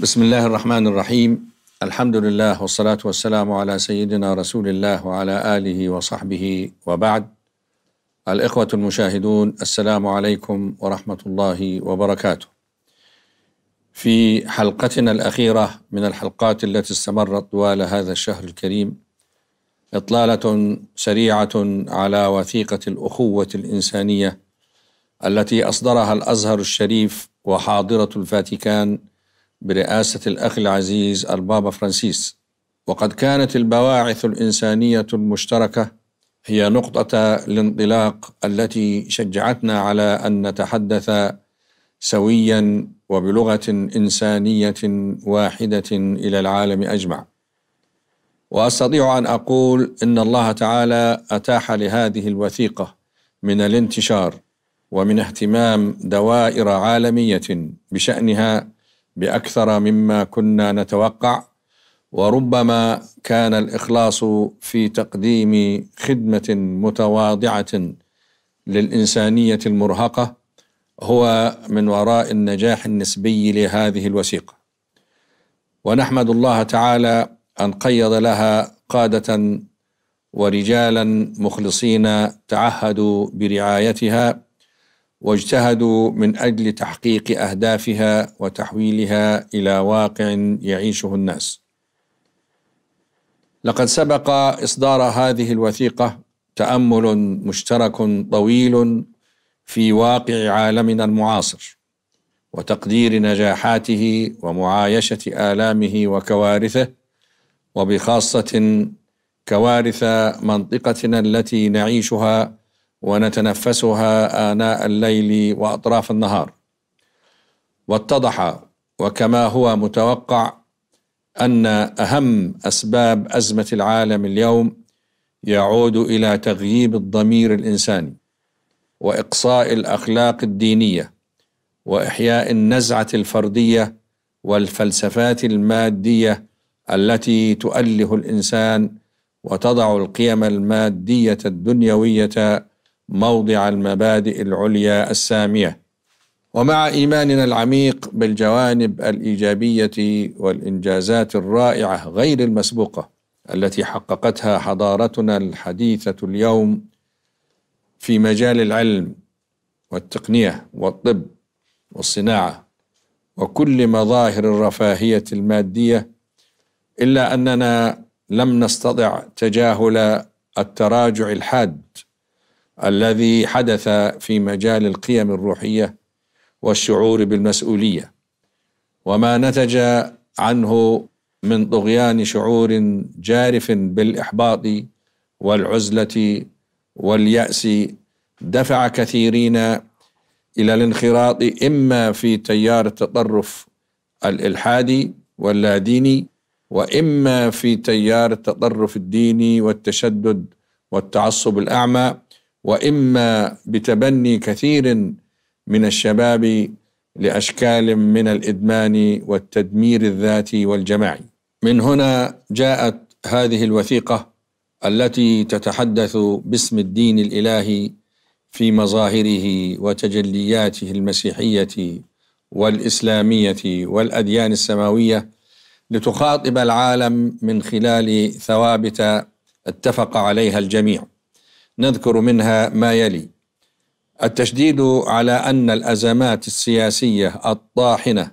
بسم الله الرحمن الرحيم الحمد لله والصلاة والسلام على سيدنا رسول الله وعلى آله وصحبه وبعد الإخوة المشاهدون السلام عليكم ورحمة الله وبركاته في حلقتنا الأخيرة من الحلقات التي استمرت طوال هذا الشهر الكريم إطلالة سريعة على وثيقة الأخوة الإنسانية التي أصدرها الأزهر الشريف وحاضرة الفاتيكان برئاسة الأخ العزيز البابا فرانسيس وقد كانت البواعث الإنسانية المشتركة هي نقطة الانطلاق التي شجعتنا على أن نتحدث سويا وبلغة إنسانية واحدة إلى العالم أجمع وأستطيع أن أقول إن الله تعالى أتاح لهذه الوثيقة من الانتشار ومن اهتمام دوائر عالمية بشأنها باكثر مما كنا نتوقع وربما كان الاخلاص في تقديم خدمه متواضعه للانسانيه المرهقه هو من وراء النجاح النسبي لهذه الوثيقه ونحمد الله تعالى ان قيض لها قاده ورجالا مخلصين تعهدوا برعايتها واجتهدوا من اجل تحقيق اهدافها وتحويلها الى واقع يعيشه الناس لقد سبق اصدار هذه الوثيقه تامل مشترك طويل في واقع عالمنا المعاصر وتقدير نجاحاته ومعايشه الامه وكوارثه وبخاصه كوارث منطقتنا التي نعيشها ونتنفسها آناء الليل وأطراف النهار واتضح وكما هو متوقع أن أهم أسباب أزمة العالم اليوم يعود إلى تغييب الضمير الإنساني وإقصاء الأخلاق الدينية وإحياء النزعة الفردية والفلسفات المادية التي تؤله الإنسان وتضع القيم المادية الدنيوية موضع المبادئ العليا الساميه ومع ايماننا العميق بالجوانب الايجابيه والانجازات الرائعه غير المسبوقه التي حققتها حضارتنا الحديثه اليوم في مجال العلم والتقنيه والطب والصناعه وكل مظاهر الرفاهيه الماديه الا اننا لم نستطع تجاهل التراجع الحاد الذي حدث في مجال القيم الروحيه والشعور بالمسؤوليه وما نتج عنه من طغيان شعور جارف بالاحباط والعزله والياس دفع كثيرين الى الانخراط اما في تيار التطرف الالحادي واللاديني واما في تيار التطرف الديني والتشدد والتعصب الاعمى واما بتبني كثير من الشباب لاشكال من الادمان والتدمير الذاتي والجماعي. من هنا جاءت هذه الوثيقه التي تتحدث باسم الدين الالهي في مظاهره وتجلياته المسيحيه والاسلاميه والاديان السماويه لتخاطب العالم من خلال ثوابت اتفق عليها الجميع. نذكر منها ما يلي التشديد على أن الأزمات السياسية الطاحنة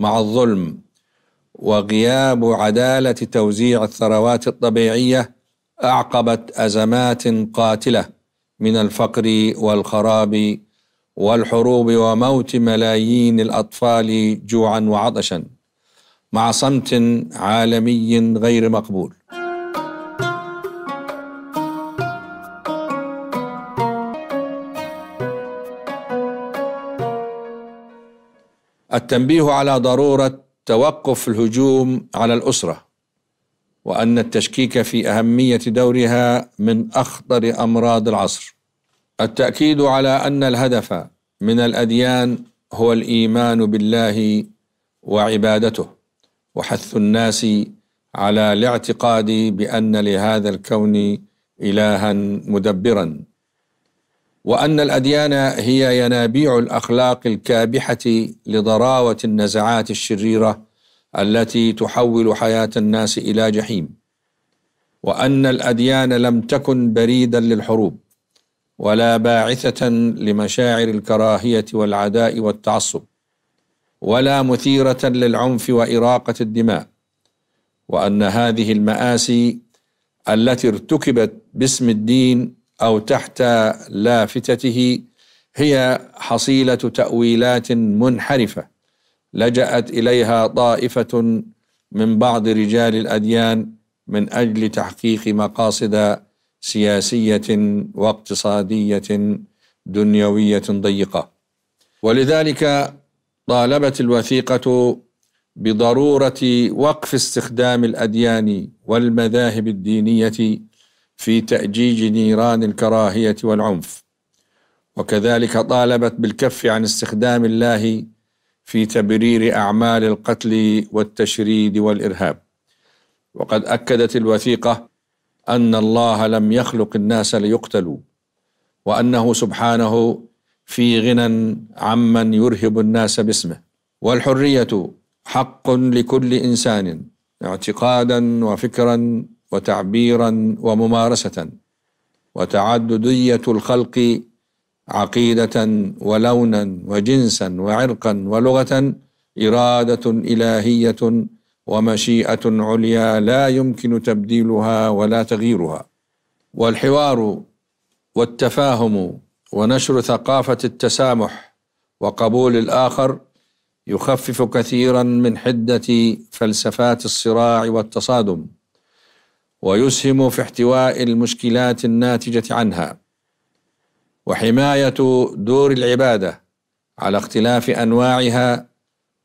مع الظلم وغياب عدالة توزيع الثروات الطبيعية أعقبت أزمات قاتلة من الفقر والخراب والحروب وموت ملايين الأطفال جوعا وعطشا مع صمت عالمي غير مقبول التنبيه على ضروره توقف الهجوم على الاسره وان التشكيك في اهميه دورها من اخطر امراض العصر التاكيد على ان الهدف من الاديان هو الايمان بالله وعبادته وحث الناس على الاعتقاد بان لهذا الكون الها مدبرا وأن الأديان هي ينابيع الأخلاق الكابحة لضراوة النزعات الشريرة التي تحول حياة الناس إلى جحيم وأن الأديان لم تكن بريدا للحروب ولا باعثة لمشاعر الكراهية والعداء والتعصب ولا مثيرة للعنف وإراقة الدماء وأن هذه المآسي التي ارتكبت باسم الدين او تحت لافتته هي حصيله تاويلات منحرفه لجات اليها طائفه من بعض رجال الاديان من اجل تحقيق مقاصد سياسيه واقتصاديه دنيويه ضيقه ولذلك طالبت الوثيقه بضروره وقف استخدام الاديان والمذاهب الدينيه في تأجيج نيران الكراهية والعنف وكذلك طالبت بالكف عن استخدام الله في تبرير أعمال القتل والتشريد والإرهاب وقد أكدت الوثيقة أن الله لم يخلق الناس ليقتلوا وأنه سبحانه في غنى عمن يرهب الناس باسمه والحرية حق لكل إنسان اعتقادا وفكرا وتعبيرا وممارسة وتعددية الخلق عقيدة ولونا وجنسا وعرقا ولغة إرادة إلهية ومشيئة عليا لا يمكن تبديلها ولا تغييرها والحوار والتفاهم ونشر ثقافة التسامح وقبول الآخر يخفف كثيرا من حدة فلسفات الصراع والتصادم ويسهم في احتواء المشكلات الناتجة عنها وحماية دور العبادة على اختلاف أنواعها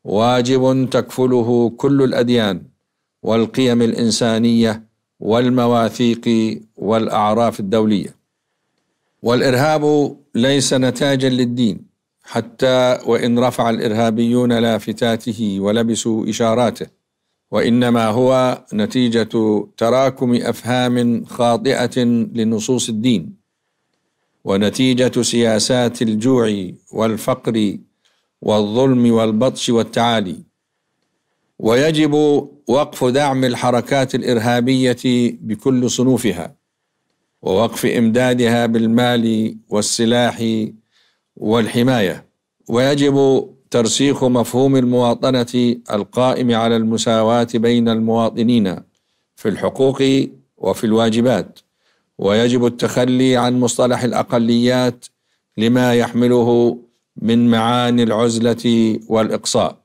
واجب تكفله كل الأديان والقيم الإنسانية والمواثيق والأعراف الدولية والإرهاب ليس نتاجا للدين حتى وإن رفع الإرهابيون لافتاته ولبسوا إشاراته وانما هو نتيجه تراكم افهام خاطئه لنصوص الدين ونتيجه سياسات الجوع والفقر والظلم والبطش والتعالي ويجب وقف دعم الحركات الارهابيه بكل صنوفها ووقف امدادها بالمال والسلاح والحمايه ويجب ترسيخ مفهوم المواطنة القائم على المساواة بين المواطنين في الحقوق وفي الواجبات ويجب التخلي عن مصطلح الأقليات لما يحمله من معاني العزلة والإقصاء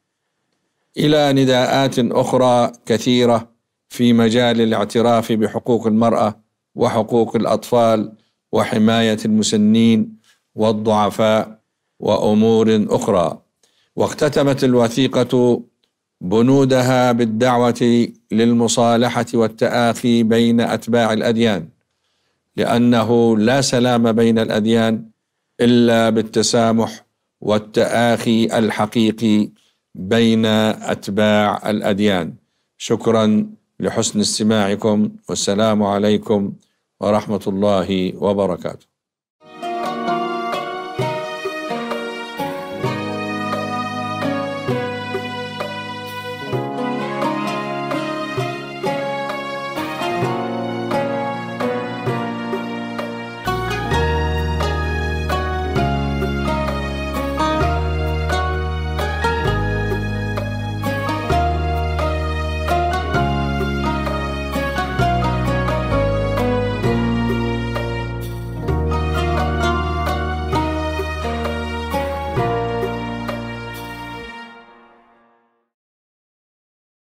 إلى نداءات أخرى كثيرة في مجال الاعتراف بحقوق المرأة وحقوق الأطفال وحماية المسنين والضعفاء وأمور أخرى واختتمت الوثيقة بنودها بالدعوة للمصالحة والتآخي بين أتباع الأديان لأنه لا سلام بين الأديان إلا بالتسامح والتآخي الحقيقي بين أتباع الأديان شكرا لحسن استماعكم والسلام عليكم ورحمة الله وبركاته